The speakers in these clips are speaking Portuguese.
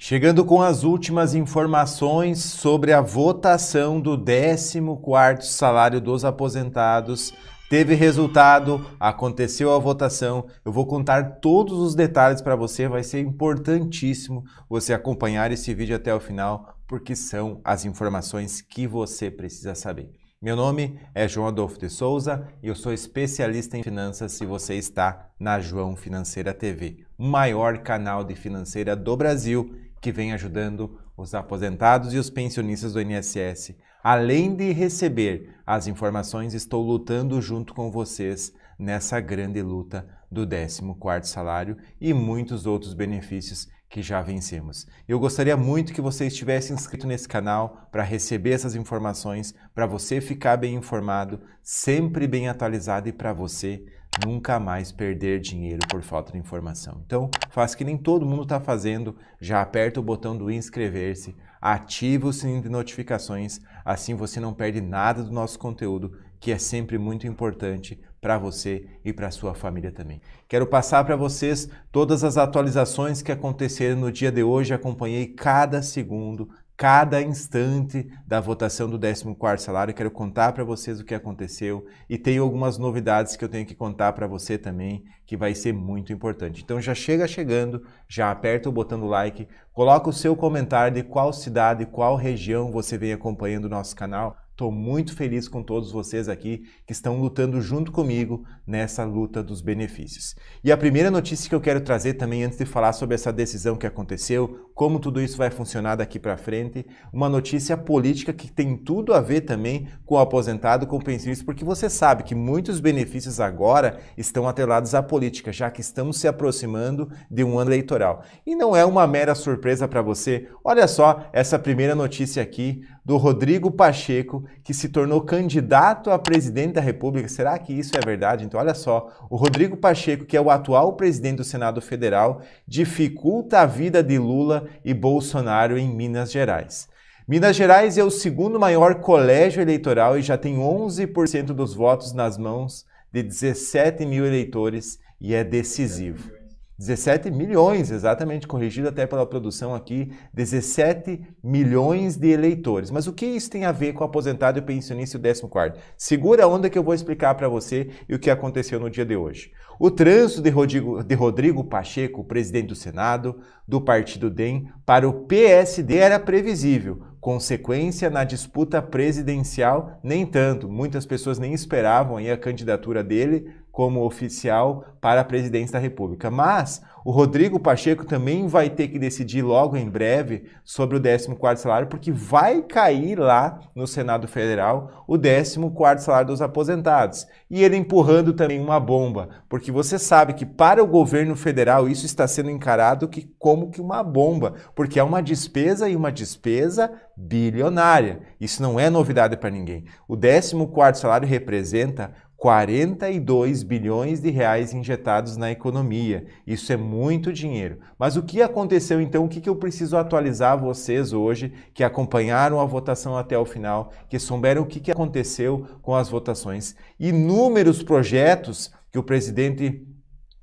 Chegando com as últimas informações sobre a votação do 14º salário dos aposentados, teve resultado, aconteceu a votação. Eu vou contar todos os detalhes para você, vai ser importantíssimo você acompanhar esse vídeo até o final, porque são as informações que você precisa saber. Meu nome é João Adolfo de Souza e eu sou especialista em finanças Se você está na João Financeira TV, o maior canal de financeira do Brasil que vem ajudando os aposentados e os pensionistas do INSS. Além de receber as informações, estou lutando junto com vocês nessa grande luta do 14 salário e muitos outros benefícios que já vencemos. Eu gostaria muito que você estivesse inscrito nesse canal para receber essas informações, para você ficar bem informado, sempre bem atualizado e para você nunca mais perder dinheiro por falta de informação. Então, faz que nem todo mundo está fazendo, já aperta o botão do inscrever-se, ativa o sininho de notificações, assim você não perde nada do nosso conteúdo, que é sempre muito importante para você e para sua família também. Quero passar para vocês todas as atualizações que aconteceram no dia de hoje, acompanhei cada segundo cada instante da votação do 14 salário. Quero contar para vocês o que aconteceu e tenho algumas novidades que eu tenho que contar para você também, que vai ser muito importante. Então já chega chegando, já aperta o botão do like, coloca o seu comentário de qual cidade, qual região você vem acompanhando o nosso canal. Estou muito feliz com todos vocês aqui que estão lutando junto comigo nessa luta dos benefícios. E a primeira notícia que eu quero trazer também, antes de falar sobre essa decisão que aconteceu, como tudo isso vai funcionar daqui para frente, uma notícia política que tem tudo a ver também com o aposentado, com o pensionista, porque você sabe que muitos benefícios agora estão atrelados à política, já que estamos se aproximando de um ano eleitoral. E não é uma mera surpresa para você. Olha só essa primeira notícia aqui do Rodrigo Pacheco, que se tornou candidato a presidente da República. Será que isso é verdade? Então, olha só, o Rodrigo Pacheco, que é o atual presidente do Senado Federal, dificulta a vida de Lula e Bolsonaro em Minas Gerais. Minas Gerais é o segundo maior colégio eleitoral e já tem 11% dos votos nas mãos de 17 mil eleitores e é decisivo. 17 milhões, exatamente, corrigido até pela produção aqui, 17 milhões de eleitores. Mas o que isso tem a ver com o aposentado e pensionista e o 14? Segura a onda que eu vou explicar para você e o que aconteceu no dia de hoje. O trânsito de Rodrigo, de Rodrigo Pacheco, presidente do Senado, do partido DEM, para o PSD era previsível, consequência na disputa presidencial, nem tanto. Muitas pessoas nem esperavam aí a candidatura dele como oficial para a presidência da República. Mas o Rodrigo Pacheco também vai ter que decidir logo em breve sobre o 14 salário, porque vai cair lá no Senado Federal o 14 salário dos aposentados. E ele empurrando também uma bomba, porque você sabe que para o governo federal isso está sendo encarado que, como que uma bomba, porque é uma despesa e uma despesa bilionária. Isso não é novidade para ninguém. O 14 salário representa 42 bilhões de reais injetados na economia. Isso é muito dinheiro. Mas o que aconteceu então? O que eu preciso atualizar vocês hoje que acompanharam a votação até o final, que souberam o que aconteceu com as votações? Inúmeros projetos que o presidente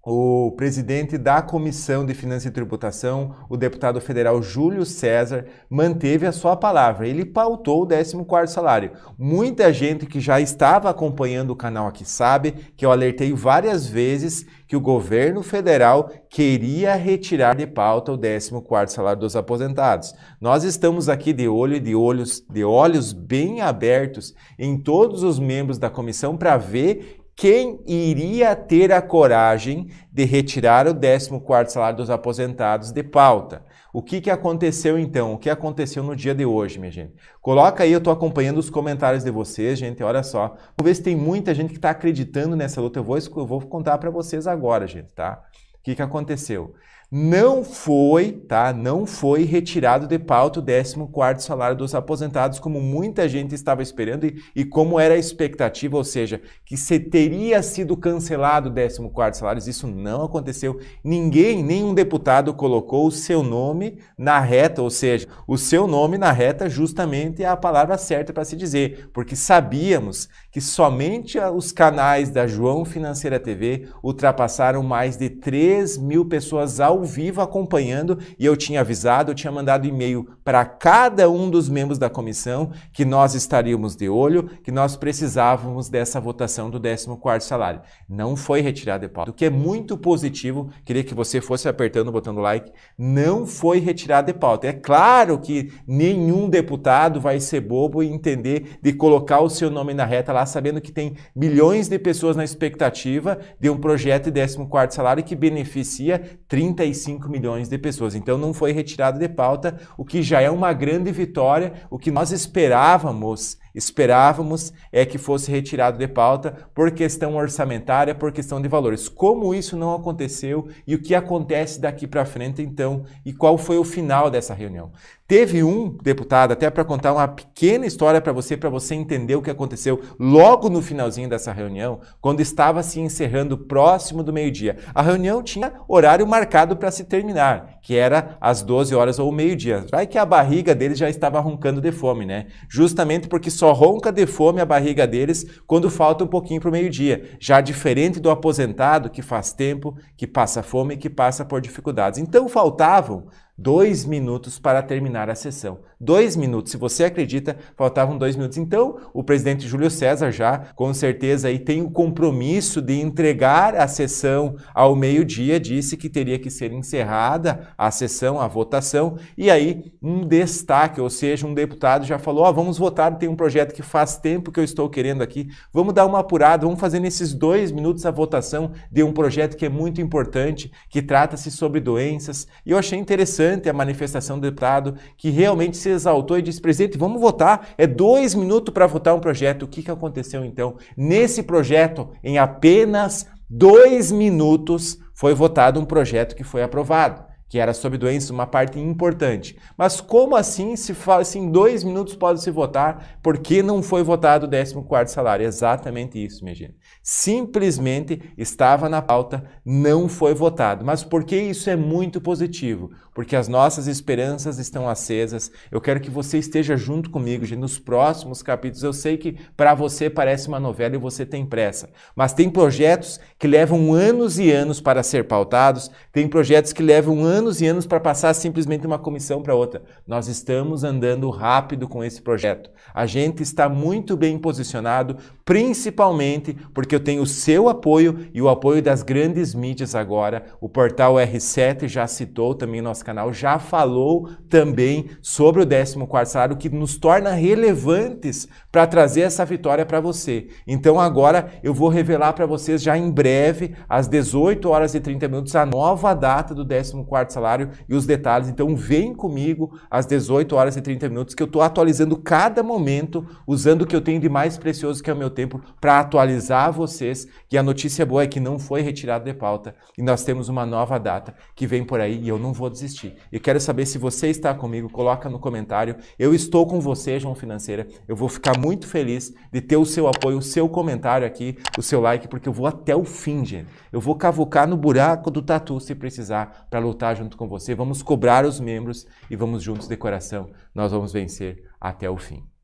o presidente da Comissão de Finanças e Tributação, o deputado federal Júlio César, manteve a sua palavra. Ele pautou o 14 salário. Muita gente que já estava acompanhando o canal aqui sabe que eu alertei várias vezes que o governo federal queria retirar de pauta o 14 salário dos aposentados. Nós estamos aqui de olho e de olhos, de olhos bem abertos em todos os membros da comissão para ver quem iria ter a coragem de retirar o 14º salário dos aposentados de pauta? O que, que aconteceu então? O que aconteceu no dia de hoje, minha gente? Coloca aí, eu estou acompanhando os comentários de vocês, gente, olha só. Vou ver se tem muita gente que está acreditando nessa luta. Eu vou, eu vou contar para vocês agora, gente, tá? O que, que aconteceu? não foi, tá? Não foi retirado de pauta o 14º salário dos aposentados, como muita gente estava esperando e, e, como era a expectativa, ou seja, que se teria sido cancelado o 14º salário, isso não aconteceu. Ninguém, nenhum deputado colocou o seu nome na reta, ou seja, o seu nome na reta justamente é a palavra certa para se dizer, porque sabíamos que somente os canais da João Financeira TV ultrapassaram mais de 3 mil pessoas ao ao vivo acompanhando e eu tinha avisado, eu tinha mandado e-mail para cada um dos membros da comissão que nós estaríamos de olho, que nós precisávamos dessa votação do 14º salário. Não foi retirado de pauta, o que é muito positivo. Queria que você fosse apertando o botão do like. Não foi retirado de pauta. É claro que nenhum deputado vai ser bobo e entender de colocar o seu nome na reta lá, sabendo que tem milhões de pessoas na expectativa de um projeto de 14º salário que beneficia 30 35 milhões de pessoas. Então não foi retirado de pauta, o que já é uma grande vitória. O que nós esperávamos, esperávamos é que fosse retirado de pauta por questão orçamentária, por questão de valores. Como isso não aconteceu e o que acontece daqui para frente então e qual foi o final dessa reunião? Teve um deputado, até para contar uma pequena história para você, para você entender o que aconteceu logo no finalzinho dessa reunião, quando estava se encerrando próximo do meio-dia. A reunião tinha horário marcado para se terminar, que era às 12 horas ou meio-dia. Vai que a barriga deles já estava roncando de fome, né? Justamente porque só ronca de fome a barriga deles quando falta um pouquinho para o meio-dia. Já diferente do aposentado que faz tempo, que passa fome e que passa por dificuldades. Então faltavam Dois minutos para terminar a sessão. Dois minutos, se você acredita, faltavam dois minutos. Então, o presidente Júlio César já, com certeza, aí tem o compromisso de entregar a sessão ao meio-dia, disse que teria que ser encerrada a sessão, a votação, e aí um destaque, ou seja, um deputado já falou: Ó, oh, vamos votar, tem um projeto que faz tempo que eu estou querendo aqui, vamos dar uma apurada, vamos fazer nesses dois minutos a votação de um projeto que é muito importante, que trata-se sobre doenças, e eu achei interessante a manifestação do deputado que realmente se exaltou e disse: presidente, vamos votar. É dois minutos para votar um projeto. O que, que aconteceu então? Nesse projeto, em apenas dois minutos, foi votado um projeto que foi aprovado que era sobre doenças, uma parte importante. Mas como assim se fala assim, em dois minutos pode se votar? Por que não foi votado o 14 salário? Exatamente isso, minha gente. Simplesmente estava na pauta, não foi votado. Mas por que isso é muito positivo? Porque as nossas esperanças estão acesas. Eu quero que você esteja junto comigo, gente, nos próximos capítulos. Eu sei que para você parece uma novela e você tem pressa, mas tem projetos que levam anos e anos para ser pautados, tem projetos que levam anos anos e anos para passar simplesmente uma comissão para outra. Nós estamos andando rápido com esse projeto. A gente está muito bem posicionado, principalmente porque eu tenho o seu apoio e o apoio das grandes mídias agora. O portal R7 já citou também nosso canal, já falou também sobre o 14 salário que nos torna relevantes para trazer essa vitória para você. Então agora eu vou revelar para vocês já em breve, às 18 horas e 30 minutos, a nova data do 14 salário e os detalhes. Então vem comigo às 18 horas e 30 minutos que eu estou atualizando cada momento, usando o que eu tenho de mais precioso que é o meu tempo para atualizar vocês. E a notícia boa é que não foi retirado de pauta e nós temos uma nova data que vem por aí e eu não vou desistir. Eu quero saber se você está comigo, coloca no comentário. Eu estou com você, João Financeira. Eu vou ficar muito feliz de ter o seu apoio, o seu comentário aqui, o seu like, porque eu vou até o fim, gente. Eu vou cavucar no buraco do tatu se precisar para lutar junto com você, vamos cobrar os membros e vamos juntos de coração. Nós vamos vencer até o fim.